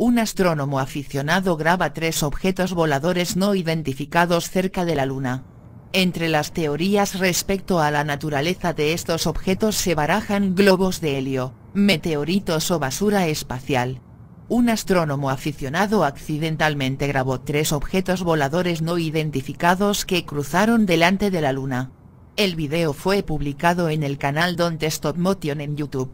un astrónomo aficionado graba tres objetos voladores no identificados cerca de la Luna. Entre las teorías respecto a la naturaleza de estos objetos se barajan globos de helio, meteoritos o basura espacial. Un astrónomo aficionado accidentalmente grabó tres objetos voladores no identificados que cruzaron delante de la Luna. El video fue publicado en el canal Don't Stop Motion en YouTube.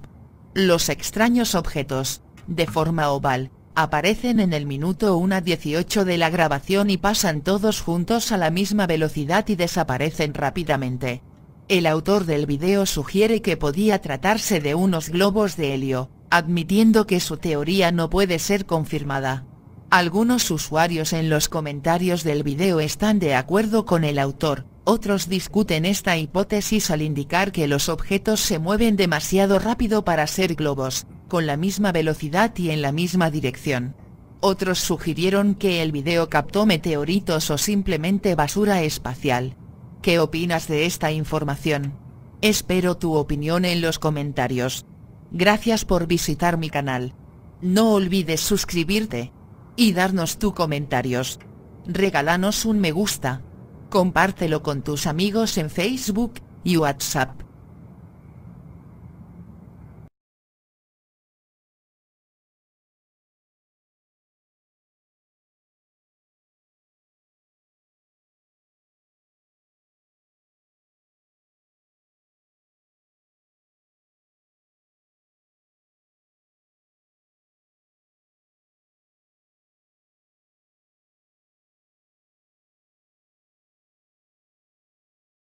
Los extraños objetos, de forma oval, aparecen en el minuto 18 de la grabación y pasan todos juntos a la misma velocidad y desaparecen rápidamente. El autor del video sugiere que podía tratarse de unos globos de helio, admitiendo que su teoría no puede ser confirmada. Algunos usuarios en los comentarios del video están de acuerdo con el autor, otros discuten esta hipótesis al indicar que los objetos se mueven demasiado rápido para ser globos, con la misma velocidad y en la misma dirección. Otros sugirieron que el video captó meteoritos o simplemente basura espacial. ¿Qué opinas de esta información? Espero tu opinión en los comentarios. Gracias por visitar mi canal. No olvides suscribirte y darnos tus comentarios. Regálanos un me gusta. Compártelo con tus amigos en Facebook y WhatsApp.